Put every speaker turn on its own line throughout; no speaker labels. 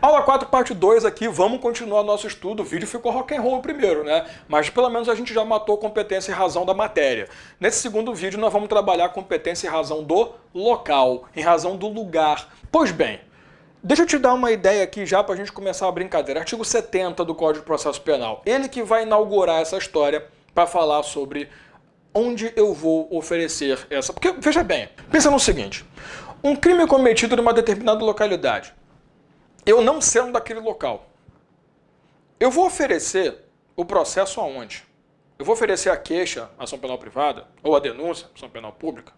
Aula 4, parte 2 aqui, vamos continuar nosso estudo. O vídeo ficou rock and roll primeiro, né? Mas pelo menos a gente já matou competência e razão da matéria. Nesse segundo vídeo nós vamos trabalhar competência e razão do local, em razão do lugar. Pois bem, Deixa eu te dar uma ideia aqui já para a gente começar a brincadeira. Artigo 70 do Código de Processo Penal. Ele que vai inaugurar essa história para falar sobre onde eu vou oferecer essa. Porque, veja bem, pensa no seguinte: um crime cometido numa determinada localidade eu não sendo daquele local, eu vou oferecer o processo aonde? Eu vou oferecer a queixa, à ação penal privada, ou a denúncia, ação penal pública?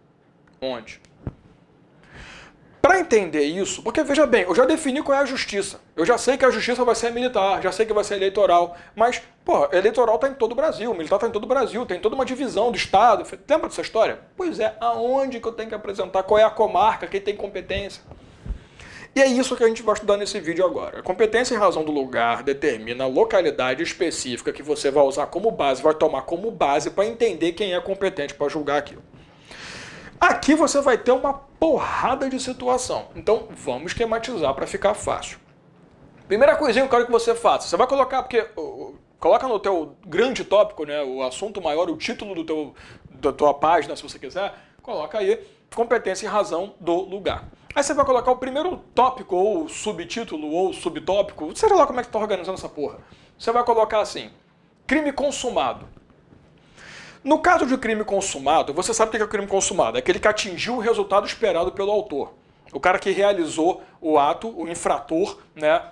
Onde? Para entender isso, porque veja bem, eu já defini qual é a justiça. Eu já sei que a justiça vai ser militar, já sei que vai ser eleitoral, mas, porra, eleitoral está em todo o Brasil, militar está em todo o Brasil, tem toda uma divisão do Estado. Lembra dessa história? Pois é, aonde que eu tenho que apresentar? Qual é a comarca? Quem tem competência? E é isso que a gente vai estudar nesse vídeo agora. A competência em razão do lugar determina a localidade específica que você vai usar como base, vai tomar como base para entender quem é competente para julgar aquilo. Aqui você vai ter uma porrada de situação, então vamos esquematizar para ficar fácil. Primeira coisinha que eu quero que você faça, você vai colocar, porque coloca no teu grande tópico, né, o assunto maior, o título do teu, da tua página, se você quiser, coloca aí competência em razão do lugar. Aí você vai colocar o primeiro tópico, ou subtítulo, ou subtópico, sei lá como é que está organizando essa porra. Você vai colocar assim: crime consumado. No caso de crime consumado, você sabe o que é crime consumado? É aquele que atingiu o resultado esperado pelo autor. O cara que realizou o ato, o infrator, né?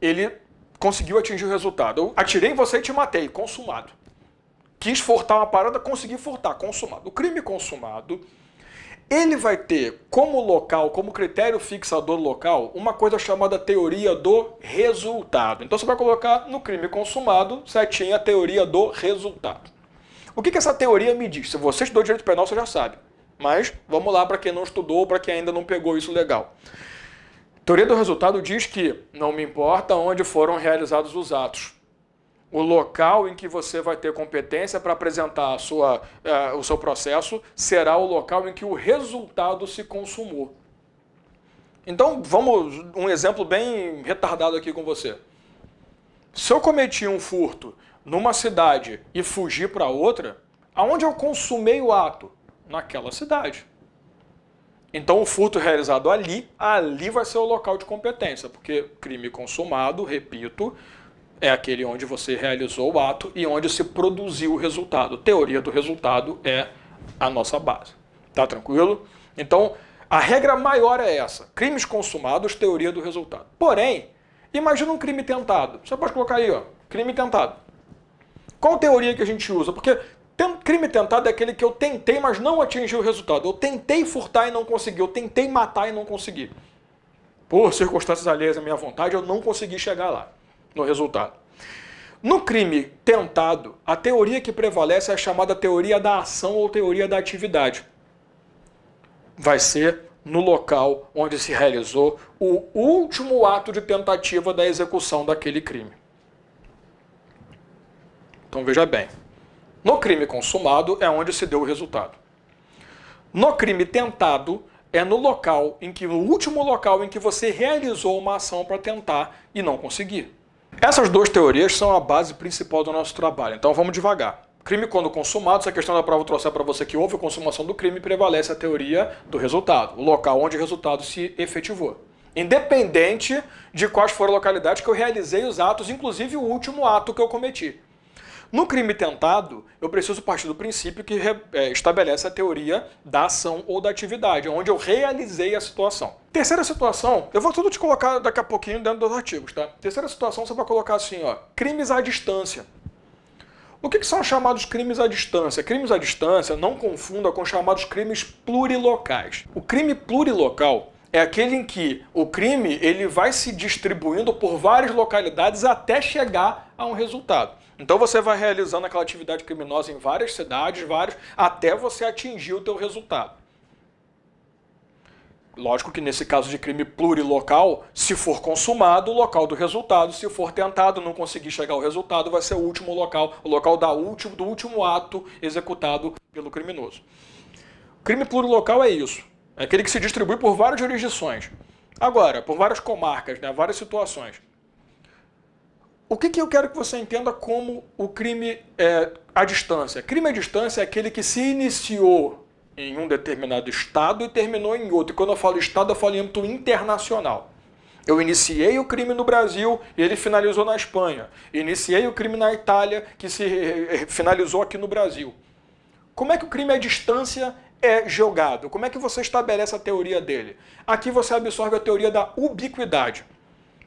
Ele conseguiu atingir o resultado. Eu atirei em você e te matei, consumado. Quis furtar uma parada, consegui furtar, consumado. O crime consumado ele vai ter como local, como critério fixador local, uma coisa chamada teoria do resultado. Então você vai colocar no crime consumado certinho a teoria do resultado. O que, que essa teoria me diz? Se você estudou direito penal, você já sabe. Mas vamos lá para quem não estudou, para quem ainda não pegou isso legal. Teoria do resultado diz que não me importa onde foram realizados os atos, o local em que você vai ter competência para apresentar sua, uh, o seu processo será o local em que o resultado se consumou. Então, vamos um exemplo bem retardado aqui com você. Se eu cometi um furto numa cidade e fugi para outra, aonde eu consumei o ato? Naquela cidade. Então, o furto realizado ali, ali vai ser o local de competência, porque crime consumado, repito, é aquele onde você realizou o ato e onde se produziu o resultado. Teoria do resultado é a nossa base. Tá tranquilo? Então, a regra maior é essa: crimes consumados, teoria do resultado. Porém, imagina um crime tentado. Você pode colocar aí, ó, crime tentado. Qual teoria que a gente usa? Porque crime tentado é aquele que eu tentei, mas não atingi o resultado. Eu tentei furtar e não consegui. Eu tentei matar e não consegui. Por circunstâncias alheias à minha vontade, eu não consegui chegar lá no resultado. No crime tentado, a teoria que prevalece é a chamada teoria da ação ou teoria da atividade. Vai ser no local onde se realizou o último ato de tentativa da execução daquele crime. Então veja bem. No crime consumado é onde se deu o resultado. No crime tentado é no local em que o último local em que você realizou uma ação para tentar e não conseguir. Essas duas teorias são a base principal do nosso trabalho, então vamos devagar. Crime quando consumado, se a questão da prova trouxer para você que houve a consumação do crime, prevalece a teoria do resultado, o local onde o resultado se efetivou. Independente de quais foram localidades que eu realizei os atos, inclusive o último ato que eu cometi. No crime tentado, eu preciso partir do princípio que é, estabelece a teoria da ação ou da atividade, onde eu realizei a situação. Terceira situação, eu vou tudo te colocar daqui a pouquinho dentro dos artigos, tá? Terceira situação, você vai colocar assim, ó, crimes à distância. O que, que, são chamados crimes à distância? Crimes à distância não confunda com chamados crimes plurilocais. O crime plurilocal é aquele em que o crime ele vai se distribuindo por várias localidades até chegar a um resultado. Então você vai realizando aquela atividade criminosa em várias cidades, vários, até você atingir o teu resultado. Lógico que nesse caso de crime plurilocal, se for consumado, o local do resultado, se for tentado não conseguir chegar ao resultado, vai ser o último local, o local da último, do último ato executado pelo criminoso. O crime plurilocal é isso. É aquele que se distribui por várias jurisdições. Agora, por várias comarcas, né, várias situações o que, que eu quero que você entenda como o crime é, à distância? Crime à distância é aquele que se iniciou em um determinado estado e terminou em outro. E quando eu falo estado, eu falo em âmbito internacional. Eu iniciei o crime no Brasil e ele finalizou na Espanha. Iniciei o crime na Itália, que se finalizou aqui no Brasil. Como é que o crime à distância é jogado? Como é que você estabelece a teoria dele? Aqui você absorve a teoria da ubiquidade.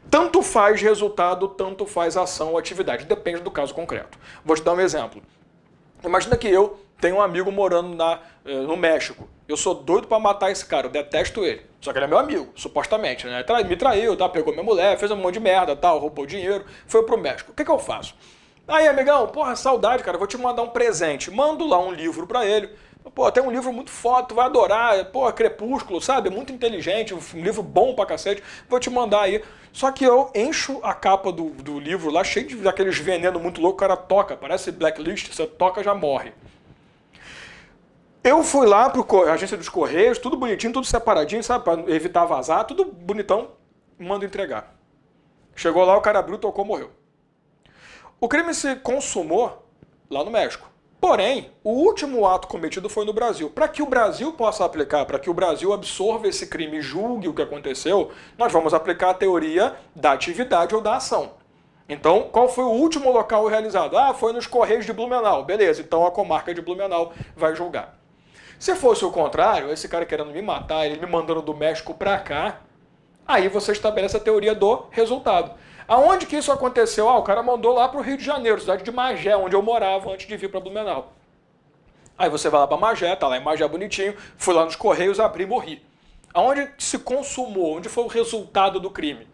Tanto faz resultado, tanto faz ação ou atividade. Depende do caso concreto. Vou te dar um exemplo. Imagina que eu tenho um amigo morando na, eh, no México. Eu sou doido para matar esse cara, eu detesto ele. Só que ele é meu amigo, supostamente, né? Me traiu, tá? pegou minha mulher, fez um monte de merda, tal, roubou dinheiro, foi pro México. O que, que eu faço? Aí, amigão, porra, saudade, cara, vou te mandar um presente. Mando lá um livro para ele Pô, tem um livro muito foda, tu vai adorar. Pô, Crepúsculo, sabe? Muito inteligente, um livro bom pra cacete. Vou te mandar aí. Só que eu encho a capa do, do livro lá, cheio de daqueles veneno muito louco, o cara toca. Parece blacklist, você toca, já morre. Eu fui lá para a agência dos Correios, tudo bonitinho, tudo separadinho, sabe? Para evitar vazar, tudo bonitão, mando entregar. Chegou lá, o cara abriu, tocou, morreu. O crime se consumou lá no México. Porém, o último ato cometido foi no Brasil. Para que o Brasil possa aplicar, para que o Brasil absorva esse crime e julgue o que aconteceu, nós vamos aplicar a teoria da atividade ou da ação. Então, qual foi o último local realizado? Ah, foi nos Correios de Blumenau. Beleza, então a comarca de Blumenau vai julgar. Se fosse o contrário, esse cara querendo me matar, ele me mandando do México para cá, aí você estabelece a teoria do resultado. Aonde que isso aconteceu? Ah, o cara mandou lá para o Rio de Janeiro, cidade de Magé, onde eu morava antes de vir para Blumenau. Aí você vai lá para Magé, tá lá em Magé bonitinho, fui lá nos Correios, abri e morri. Aonde se consumou? Onde foi o resultado do crime?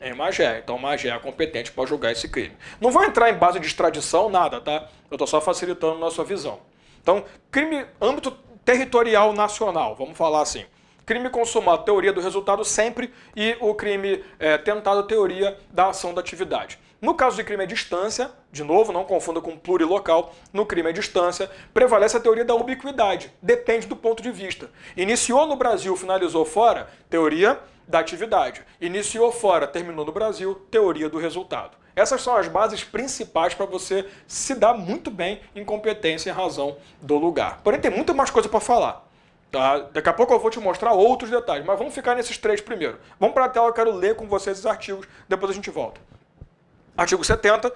Em Magé. Então Magé é competente para julgar esse crime. Não vou entrar em base de extradição, nada, tá? Eu estou só facilitando a nossa visão. Então, crime âmbito territorial nacional, vamos falar assim. Crime consumado, teoria do resultado sempre, e o crime é, tentado, teoria da ação da atividade. No caso de crime à distância, de novo, não confunda com plurilocal, no crime à distância, prevalece a teoria da ubiquidade, depende do ponto de vista. Iniciou no Brasil, finalizou fora, teoria da atividade. Iniciou fora, terminou no Brasil, teoria do resultado. Essas são as bases principais para você se dar muito bem em competência em razão do lugar. Porém, tem muito mais coisa para falar. Tá? Daqui a pouco eu vou te mostrar outros detalhes, mas vamos ficar nesses três primeiro. Vamos para a tela, eu quero ler com vocês os artigos, depois a gente volta. Artigo 70.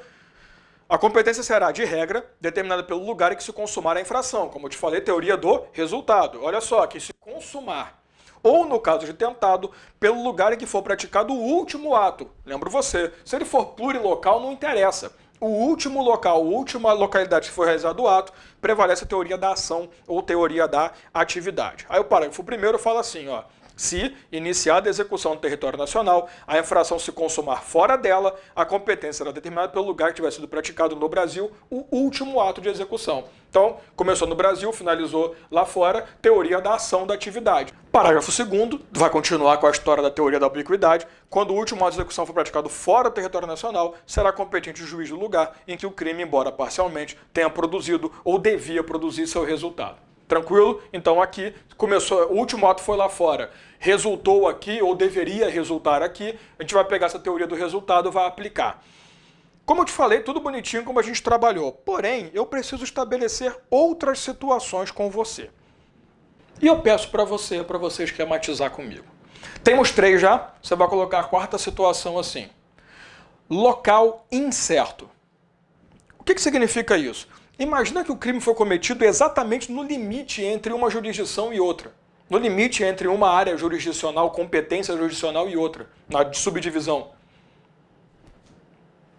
A competência será, de regra, determinada pelo lugar em que se consumar a infração. Como eu te falei, teoria do resultado. Olha só, que se consumar, ou no caso de tentado, pelo lugar em que for praticado o último ato. Lembro você, se ele for plurilocal, não interessa o último local, a última localidade que foi realizado o ato, prevalece a teoria da ação ou teoria da atividade. Aí o parágrafo primeiro fala assim, ó. Se, iniciada a execução no território nacional, a infração se consumar fora dela, a competência será determinada pelo lugar que tivesse sido praticado no Brasil o último ato de execução. Então, começou no Brasil, finalizou lá fora, teoria da ação da atividade. Parágrafo 2 vai continuar com a história da teoria da obliquidade. Quando o último ato de execução for praticado fora do território nacional, será competente o juiz do lugar em que o crime, embora parcialmente, tenha produzido ou devia produzir seu resultado. Tranquilo? Então aqui começou, o último ato foi lá fora. Resultou aqui, ou deveria resultar aqui. A gente vai pegar essa teoria do resultado vai aplicar. Como eu te falei, tudo bonitinho como a gente trabalhou. Porém, eu preciso estabelecer outras situações com você. E eu peço para você, para você esquematizar comigo. Temos três já. Você vai colocar a quarta situação assim. Local incerto. O que, que significa isso? Imagina que o crime foi cometido exatamente no limite entre uma jurisdição e outra. No limite entre uma área jurisdicional, competência jurisdicional e outra, na subdivisão.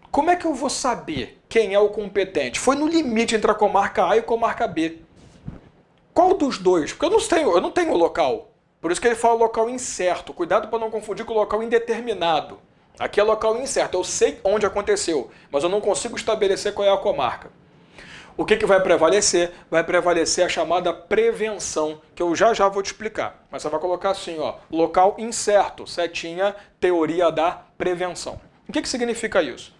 Como é que eu vou saber quem é o competente? Foi no limite entre a comarca A e a comarca B. Qual dos dois? Porque eu não tenho, eu não tenho local. Por isso que ele fala local incerto. Cuidado para não confundir com local indeterminado. Aqui é local incerto. Eu sei onde aconteceu, mas eu não consigo estabelecer qual é a comarca. O que, que vai prevalecer? Vai prevalecer a chamada prevenção, que eu já já vou te explicar. Mas você vai colocar assim, ó, local incerto, setinha, teoria da prevenção. O que, que significa isso?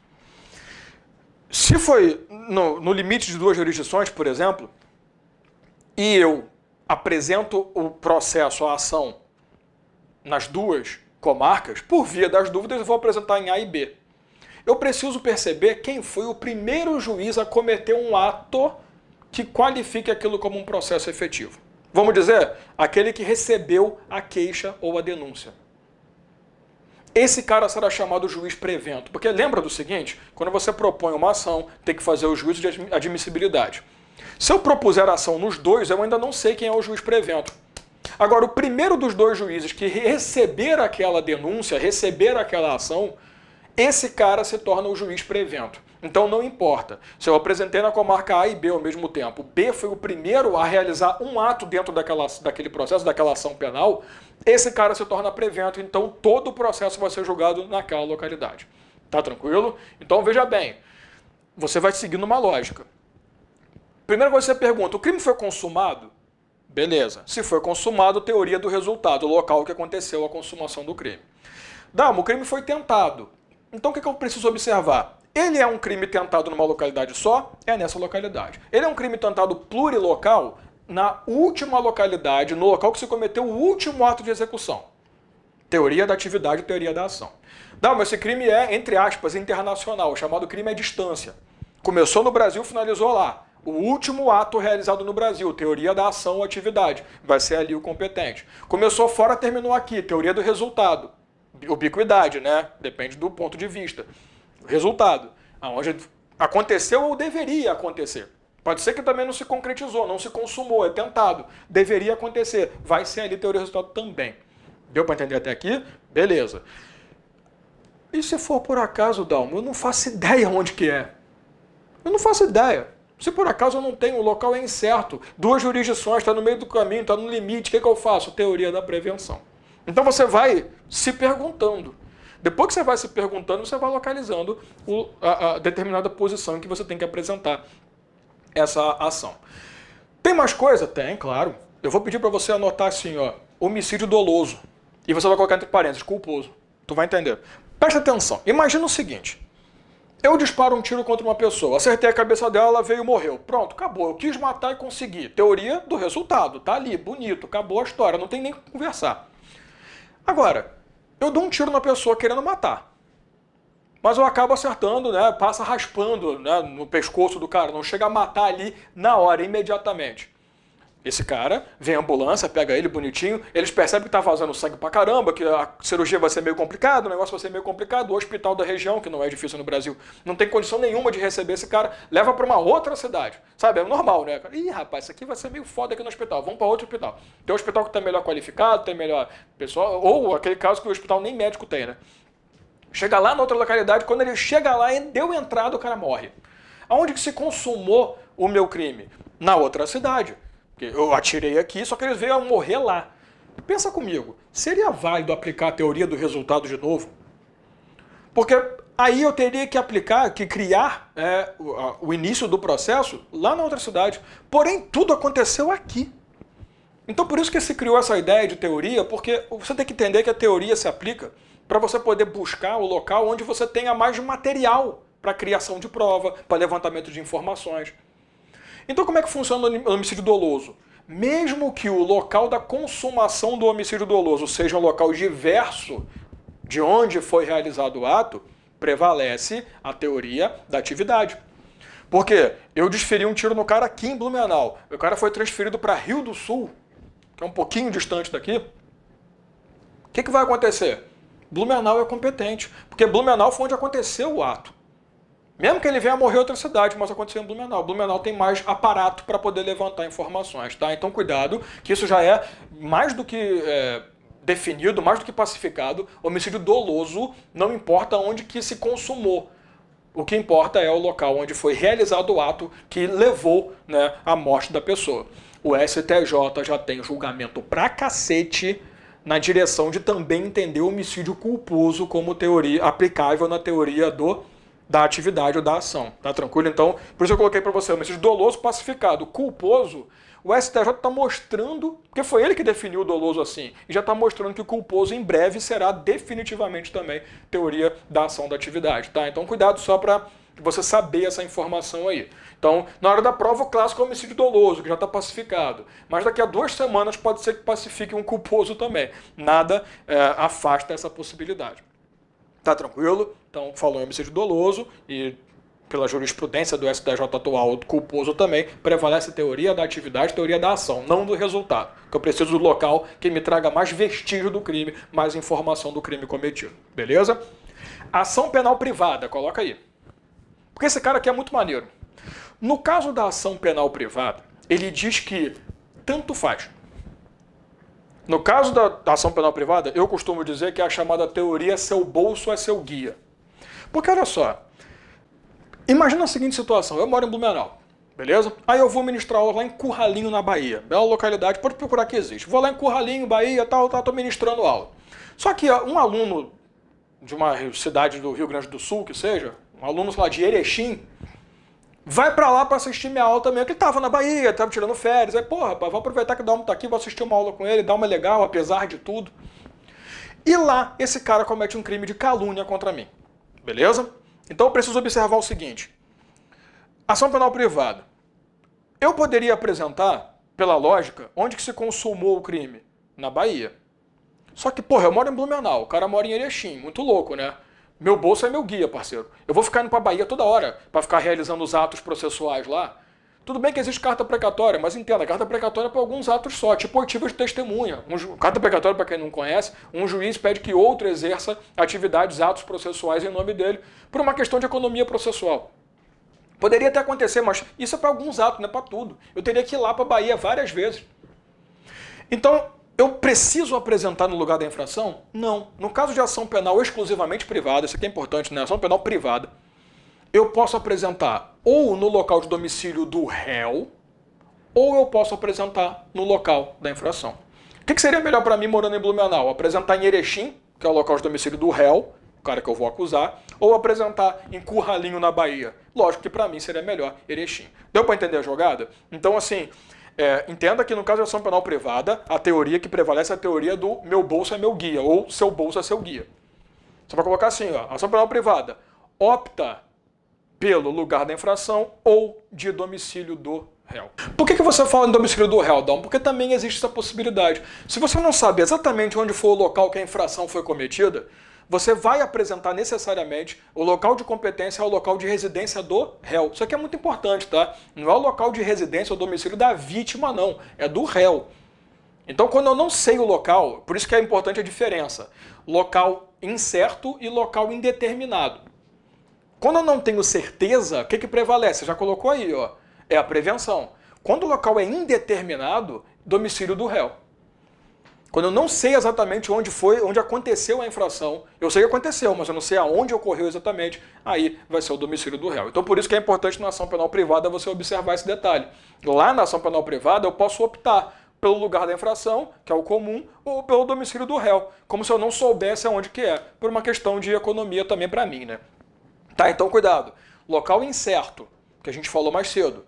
Se foi no, no limite de duas jurisdições, por exemplo, e eu apresento o processo, a ação, nas duas comarcas, por via das dúvidas eu vou apresentar em A e B eu preciso perceber quem foi o primeiro juiz a cometer um ato que qualifique aquilo como um processo efetivo. Vamos dizer, aquele que recebeu a queixa ou a denúncia. Esse cara será chamado juiz prevento. Porque lembra do seguinte: quando você propõe uma ação, tem que fazer o juízo de admissibilidade. Se eu propuser a ação nos dois, eu ainda não sei quem é o juiz prevento. Agora, o primeiro dos dois juízes que receber aquela denúncia, receber aquela ação, esse cara se torna o juiz prevento. Então não importa. Se eu apresentei na comarca A e B ao mesmo tempo, B foi o primeiro a realizar um ato dentro daquela, daquele processo, daquela ação penal, esse cara se torna prevento, então todo o processo vai ser julgado naquela localidade. Tá tranquilo? Então veja bem, você vai seguindo uma lógica. Primeira coisa que você pergunta, o crime foi consumado? Beleza. Se foi consumado, teoria do resultado, local que aconteceu a consumação do crime. Dama, o crime foi tentado. Então o que, que eu preciso observar? Ele é um crime tentado numa localidade só? É nessa localidade. Ele é um crime tentado plurilocal? Na última localidade, no local que se cometeu o último ato de execução. Teoria da atividade, teoria da ação. Não, mas esse crime é, entre aspas, internacional, chamado crime à distância. Começou no Brasil, finalizou lá. O último ato realizado no Brasil, teoria da ação ou atividade, vai ser ali o competente. Começou fora, terminou aqui, teoria do resultado ubiquidade, né? Depende do ponto de vista. Resultado, aonde aconteceu ou deveria acontecer. Pode ser que também não se concretizou, não se consumou, é tentado. Deveria acontecer. Vai ser ali ter o resultado também. Deu para entender até aqui? Beleza. E se for por acaso, Dalmo, eu não faço ideia onde que é. Eu não faço ideia. Se por acaso eu não tenho, o local é incerto, duas jurisdições, está no meio do caminho, está no limite, o que, que eu faço? Teoria da prevenção. Então você vai se perguntando. Depois que você vai se perguntando, você vai localizando o, a, a determinada posição em que você tem que apresentar essa ação. Tem mais coisa? Tem, claro. Eu vou pedir para você anotar assim, ó, homicídio doloso. E você vai colocar entre parênteses, culposo. Tu vai entender. Presta atenção. Imagina o seguinte. Eu disparo um tiro contra uma pessoa, acertei a cabeça dela, ela veio e morreu. Pronto, acabou. Eu quis matar e consegui. Teoria do resultado. Tá ali, bonito, acabou a história, não tem nem que conversar. Agora, eu dou um tiro na pessoa querendo matar. Mas eu acabo acertando, né? Passa raspando né, no pescoço do cara. Não chega a matar ali na hora, imediatamente. Esse cara, vem a ambulância, pega ele bonitinho, eles percebem que tá vazando sangue pra caramba, que a cirurgia vai ser meio complicada, o negócio vai ser meio complicado, o hospital da região, que não é difícil no Brasil, não tem condição nenhuma de receber esse cara, leva para uma outra cidade, sabe? É normal, né? Ih, rapaz, isso aqui vai ser meio foda aqui no hospital, vamos para outro hospital. Tem um hospital que tá melhor qualificado, tem melhor pessoal, ou aquele caso que o hospital nem médico tem, né? Chega lá na outra localidade, quando ele chega lá e deu entrada, o cara morre. Aonde que se consumou o meu crime? Na outra cidade. Eu atirei aqui, só que eles veio a morrer lá. Pensa comigo, seria válido aplicar a teoria do resultado de novo? Porque aí eu teria que aplicar, que criar é, o, a, o início do processo lá na outra cidade. Porém, tudo aconteceu aqui. Então, por isso que se criou essa ideia de teoria, porque você tem que entender que a teoria se aplica para você poder buscar o local onde você tenha mais material para criação de prova, para levantamento de informações. Então, como é que funciona o homicídio doloso? Mesmo que o local da consumação do homicídio doloso seja um local diverso de onde foi realizado o ato, prevalece a teoria da atividade. Porque eu desferi um tiro no cara aqui em Blumenau. O cara foi transferido para Rio do Sul, que é um pouquinho distante daqui. O que, que vai acontecer? Blumenau é competente, porque Blumenau foi onde aconteceu o ato. Mesmo que ele venha a morrer em outra cidade, mas aconteceu em Blumenau. Blumenau tem mais aparato para poder levantar informações, tá? Então cuidado, que isso já é mais do que é, definido, mais do que pacificado. Homicídio doloso, não importa onde que se consumou. O que importa é o local onde foi realizado o ato que levou né, à morte da pessoa. O STJ já tem julgamento pra cacete na direção de também entender o homicídio culposo como teoria aplicável na teoria do da atividade ou da ação. Tá tranquilo? Então, por isso eu coloquei para você, homicídio doloso pacificado, culposo, o STJ está mostrando, porque foi ele que definiu o doloso assim, e já está mostrando que o culposo em breve será definitivamente também teoria da ação da atividade, tá? Então cuidado só para você saber essa informação aí. Então, na hora da prova, o clássico é homicídio doloso, que já está pacificado. Mas daqui a duas semanas pode ser que pacifique um culposo também. Nada é, afasta essa possibilidade tá tranquilo, então falou em homicídio doloso e pela jurisprudência do STJ atual, culposo também, prevalece a teoria da atividade, teoria da ação, não do resultado. Que eu preciso do local que me traga mais vestígio do crime, mais informação do crime cometido. Beleza? Ação penal privada, coloca aí. Porque esse cara aqui é muito maneiro. No caso da ação penal privada, ele diz que tanto faz no caso da, ação penal privada, eu costumo dizer que é a chamada teoria seu bolso é seu guia. Porque olha só, imagina a seguinte situação, eu moro em Blumenau, beleza? Aí eu vou ministrar aula lá em Curralinho, na Bahia, bela localidade, pode procurar que existe. Vou lá em Curralinho, Bahia, tal, tal, tô ministrando aula. Só que um aluno de uma cidade do Rio Grande do Sul, que seja, um aluno lá de Erechim, Vai para lá para assistir minha aula também, é que ele tava na Bahia, tava tirando férias. Aí, porra, rapaz, vou aproveitar que o Dalmo tá aqui, vou assistir uma aula com ele, dá uma é legal, apesar de tudo. E lá, esse cara comete um crime de calúnia contra mim. Beleza? Então eu preciso observar o seguinte. Ação penal privada. Eu poderia apresentar, pela lógica, onde que se consumou o crime? Na Bahia. Só que, porra, eu moro em Blumenau, o cara mora em Erechim, muito louco, né? Meu bolso é meu guia, parceiro. Eu vou ficar indo para Bahia toda hora para ficar realizando os atos processuais lá. Tudo bem que existe carta precatória, mas entenda, carta precatória é para alguns atos só, tipo ativo de testemunha. Um ju... Carta precatória, para quem não conhece, um juiz pede que outro exerça atividades, atos processuais em nome dele, por uma questão de economia processual. Poderia até acontecer, mas isso é para alguns atos, não é para tudo. Eu teria que ir lá para a Bahia várias vezes. Então, eu preciso apresentar no lugar da infração? Não. No caso de ação penal exclusivamente privada, isso aqui é importante, né? Ação penal privada, eu posso apresentar ou no local de domicílio do réu, ou eu posso apresentar no local da infração. O que, seria melhor para mim morando em Blumenau? Apresentar em Erechim, que é o local de domicílio do réu, o cara que eu vou acusar, ou apresentar em Curralinho, na Bahia? Lógico que para mim seria melhor Erechim. Deu para entender a jogada? Então, assim, é, entenda que no caso de é ação penal privada, a teoria que prevalece é a teoria do meu bolso é meu guia, ou seu bolso é seu guia. Você vai colocar assim, ó, ação penal privada, opta pelo lugar da infração ou de domicílio do réu. Por que, que você fala em domicílio do réu, Dom? Porque também existe essa possibilidade. Se você não sabe exatamente onde foi o local que a infração foi cometida, você vai apresentar necessariamente o local de competência ao local de residência do réu. Isso aqui é muito importante, tá? Não é o local de residência ou domicílio da vítima, não. É do réu. Então, quando eu não sei o local, por isso que é importante a diferença: local incerto e local indeterminado. Quando eu não tenho certeza, o que, que prevalece? Você já colocou aí, ó. É a prevenção. Quando o local é indeterminado, domicílio do réu. Quando eu não sei exatamente onde foi, onde aconteceu a infração, eu sei que aconteceu, mas eu não sei aonde ocorreu exatamente, aí vai ser o domicílio do réu. Então por isso que é importante na ação penal privada você observar esse detalhe. Lá na ação penal privada eu posso optar pelo lugar da infração, que é o comum, ou pelo domicílio do réu, como se eu não soubesse aonde que é, por uma questão de economia também para mim, né? Tá, então cuidado. Local incerto, que a gente falou mais cedo,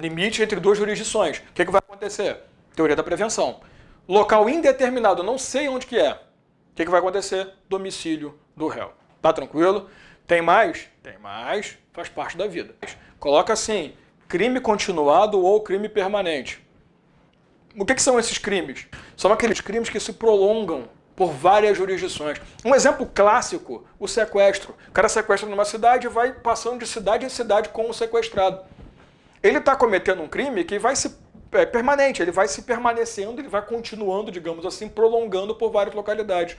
limite entre duas jurisdições. O que, que vai acontecer? Teoria da prevenção local indeterminado, não sei onde que é. O que, que vai acontecer? Domicílio do réu. Tá tranquilo? Tem mais? Tem mais, faz parte da vida. Coloca assim, crime continuado ou crime permanente. O que, que são esses crimes? São aqueles crimes que se prolongam por várias jurisdições. Um exemplo clássico, o sequestro. O cara sequestra numa cidade e vai passando de cidade em cidade com o sequestrado. Ele está cometendo um crime que vai se é, permanente, ele vai se permanecendo, ele vai continuando, digamos assim, prolongando por várias localidades.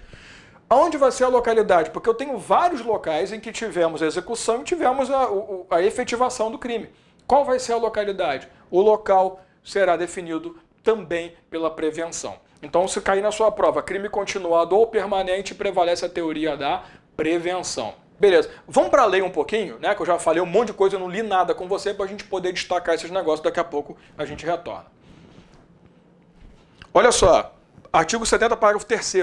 Onde vai ser a localidade? Porque eu tenho vários locais em que tivemos a execução e tivemos a, a efetivação do crime. Qual vai ser a localidade? O local será definido também pela prevenção. Então, se cair na sua prova crime continuado ou permanente, prevalece a teoria da prevenção. Beleza. Vamos para a lei um pouquinho, né? Que eu já falei um monte de coisa, eu não li nada com você para a gente poder destacar esses negócios. Daqui a pouco a gente retorna. Olha só, artigo 70, parágrafo 3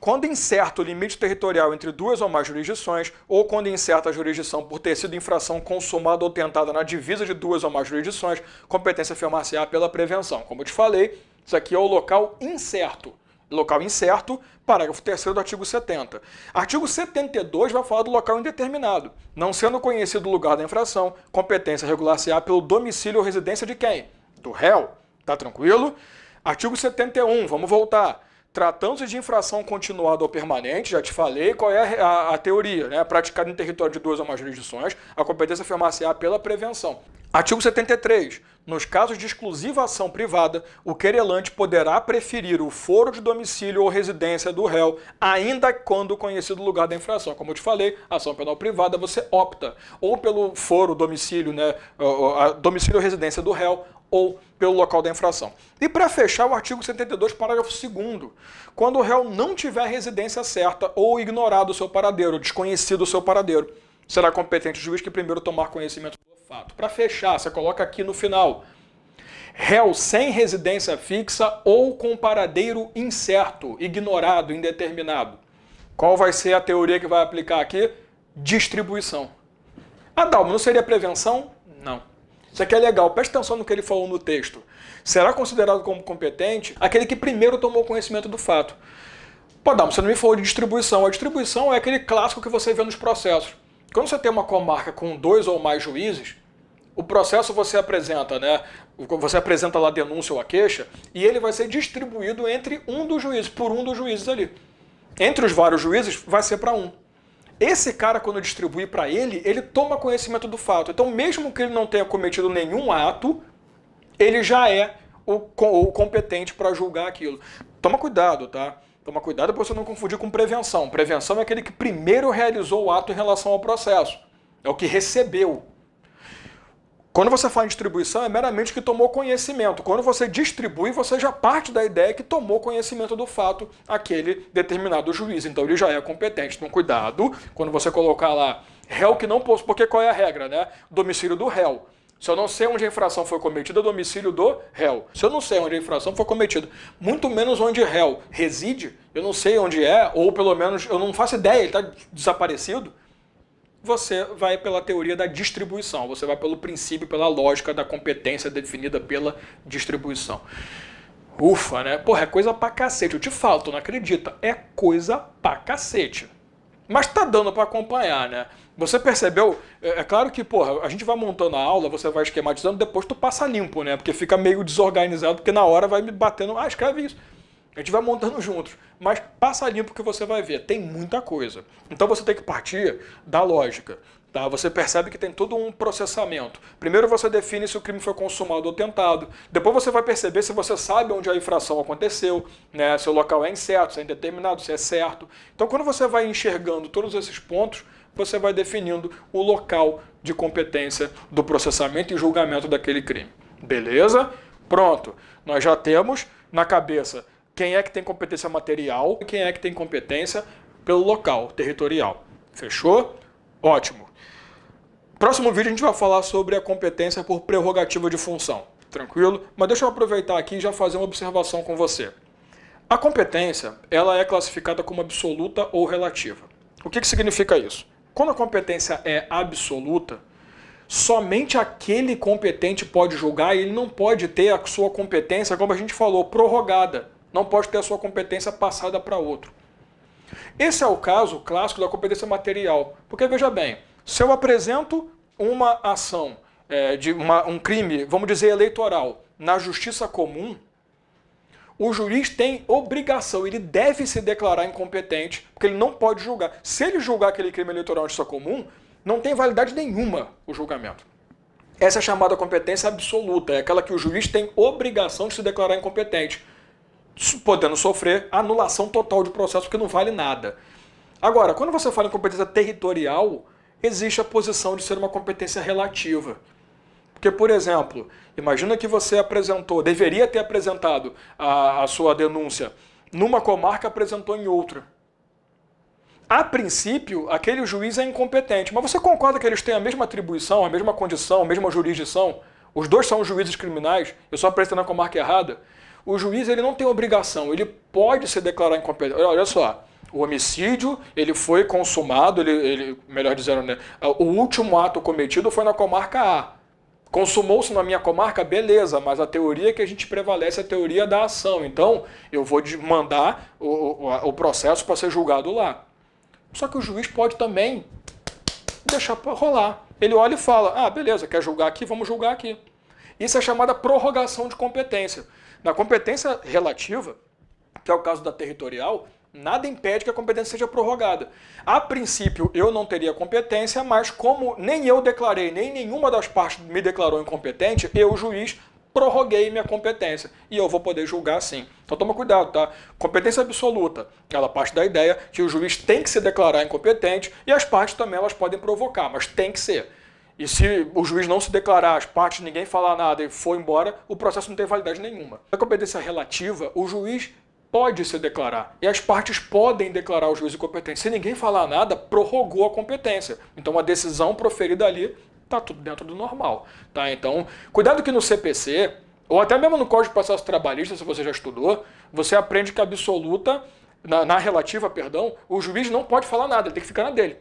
quando incerto o limite territorial entre duas ou mais jurisdições, ou quando incerta a jurisdição por ter sido infração consumada ou tentada na divisa de duas ou mais jurisdições, competência afirmar-se-á pela prevenção. Como eu te falei, isso aqui é o local incerto local incerto, parágrafo 3 do artigo 70. Artigo 72 vai falar do local indeterminado, não sendo conhecido o lugar da infração, competência regular-se-á pelo domicílio ou residência de quem? Do réu. Tá tranquilo? Artigo 71, vamos voltar. Tratando-se de infração continuada ou permanente, já te falei qual é a, a, a teoria, né? praticada em território de duas ou mais jurisdições, a competência afirmar-se-á é pela prevenção. Artigo 73. Nos casos de exclusiva ação privada, o querelante poderá preferir o foro de domicílio ou residência do réu, ainda quando conhecido o lugar da infração. Como eu te falei, ação penal privada você opta ou pelo foro, domicílio, né, domicílio ou residência do réu, ou pelo local da infração. E para fechar, o artigo 72, parágrafo 2 quando o réu não tiver residência certa ou ignorado o seu paradeiro, desconhecido o seu paradeiro, será competente o juiz que primeiro tomar conhecimento fato. Para fechar, você coloca aqui no final. Réu sem residência fixa ou com paradeiro incerto, ignorado, indeterminado. Qual vai ser a teoria que vai aplicar aqui? Distribuição. Ah, Dalma, não seria prevenção? Não. Isso aqui é legal, presta atenção no que ele falou no texto. Será considerado como competente aquele que primeiro tomou conhecimento do fato. Pô, Dalma, você não me falou de distribuição. A distribuição é aquele clássico que você vê nos processos. Quando você tem uma comarca com dois ou mais juízes, o processo você apresenta, né? Você apresenta lá a denúncia ou a queixa e ele vai ser distribuído entre um dos juízes, por um dos juízes ali. Entre os vários juízes, vai ser para um. Esse cara, quando distribui para ele, ele toma conhecimento do fato. Então, mesmo que ele não tenha cometido nenhum ato, ele já é o, o competente para julgar aquilo. Toma cuidado, tá? Toma cuidado para você não confundir com prevenção. Prevenção é aquele que primeiro realizou o ato em relação ao processo. É o que recebeu quando você fala em distribuição, é meramente que tomou conhecimento. Quando você distribui, você já parte da ideia que tomou conhecimento do fato aquele determinado juiz. Então ele já é competente. Então cuidado quando você colocar lá réu que não possui, porque qual é a regra, né? Domicílio do réu. Se eu não sei onde a infração foi cometida, domicílio do réu. Se eu não sei onde a infração foi cometida, muito menos onde réu reside, eu não sei onde é, ou pelo menos eu não faço ideia, ele está desaparecido você vai pela teoria da distribuição, você vai pelo princípio, pela lógica da competência definida pela distribuição. Ufa, né? Porra, é coisa pra cacete. Eu te falo, tu não acredita. É coisa pra cacete. Mas tá dando para acompanhar, né? Você percebeu? É, é claro que, porra, a gente vai montando a aula, você vai esquematizando, depois tu passa limpo, né? Porque fica meio desorganizado, porque na hora vai me batendo. Ah, escreve isso a gente vai montando juntos, mas passa limpo que você vai ver, tem muita coisa. Então você tem que partir da lógica. Tá? Você percebe que tem todo um processamento. Primeiro você define se o crime foi consumado ou tentado. Depois você vai perceber se você sabe onde a infração aconteceu, né? se o local é incerto, se é indeterminado, se é certo. Então quando você vai enxergando todos esses pontos, você vai definindo o local de competência do processamento e julgamento daquele crime. Beleza? Pronto. Nós já temos na cabeça quem é que tem competência material e quem é que tem competência pelo local, territorial. Fechou? Ótimo. Próximo vídeo a gente vai falar sobre a competência por prerrogativa de função. Tranquilo? Mas deixa eu aproveitar aqui e já fazer uma observação com você. A competência, ela é classificada como absoluta ou relativa. O que, que significa isso? Quando a competência é absoluta, somente aquele competente pode julgar e ele não pode ter a sua competência, como a gente falou, prorrogada não pode ter a sua competência passada para outro. Esse é o caso clássico da competência material. Porque veja bem, se eu apresento uma ação é, de uma, um crime, vamos dizer, eleitoral, na justiça comum, o juiz tem obrigação, ele deve se declarar incompetente, porque ele não pode julgar. Se ele julgar aquele crime eleitoral de justiça comum, não tem validade nenhuma o julgamento. Essa é chamada competência absoluta, é aquela que o juiz tem obrigação de se declarar incompetente podendo sofrer anulação total de processo, porque não vale nada. Agora, quando você fala em competência territorial, existe a posição de ser uma competência relativa. Porque, por exemplo, imagina que você apresentou, deveria ter apresentado a, a sua denúncia numa comarca, apresentou em outra. A princípio, aquele juiz é incompetente, mas você concorda que eles têm a mesma atribuição, a mesma condição, a mesma jurisdição? Os dois são juízes criminais, eu só apresentei na comarca errada o juiz ele não tem obrigação, ele pode se declarar incompetente. Olha só, o homicídio ele foi consumado, ele, ele melhor dizendo, né, o último ato cometido foi na comarca A. Consumou-se na minha comarca, beleza, mas a teoria é que a gente prevalece é a teoria da ação. Então, eu vou mandar o, o, o processo para ser julgado lá. Só que o juiz pode também deixar para rolar. Ele olha e fala: ah, beleza, quer julgar aqui? Vamos julgar aqui. Isso é chamada prorrogação de competência. Na competência relativa, que é o caso da territorial, nada impede que a competência seja prorrogada. A princípio, eu não teria competência, mas como nem eu declarei, nem nenhuma das partes me declarou incompetente, eu, juiz, prorroguei minha competência e eu vou poder julgar sim. Então toma cuidado, tá? Competência absoluta, ela parte da ideia que o juiz tem que se declarar incompetente e as partes também elas podem provocar, mas tem que ser. E se o juiz não se declarar, as partes, ninguém falar nada e for embora, o processo não tem validade nenhuma. Na competência relativa, o juiz pode se declarar. E as partes podem declarar o juiz incompetente. Se ninguém falar nada, prorrogou a competência. Então a decisão proferida ali está tudo dentro do normal. Tá? Então, cuidado que no CPC, ou até mesmo no Código de Processo Trabalhista, se você já estudou, você aprende que a absoluta, na, na relativa, perdão, o juiz não pode falar nada, ele tem que ficar na dele.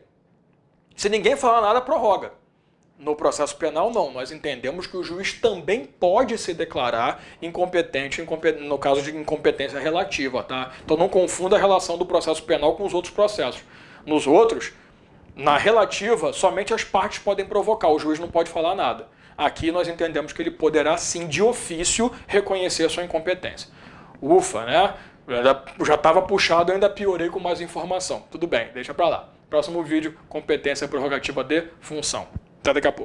Se ninguém falar nada, prorroga. No processo penal, não. Nós entendemos que o juiz também pode se declarar incompetente, incompetente, no caso de incompetência relativa, tá? Então não confunda a relação do processo penal com os outros processos. Nos outros, na relativa, somente as partes podem provocar, o juiz não pode falar nada. Aqui nós entendemos que ele poderá sim, de ofício, reconhecer a sua incompetência. Ufa, né? Já estava puxado, ainda piorei com mais informação. Tudo bem, deixa para lá. Próximo vídeo, competência prerrogativa de função. de capo.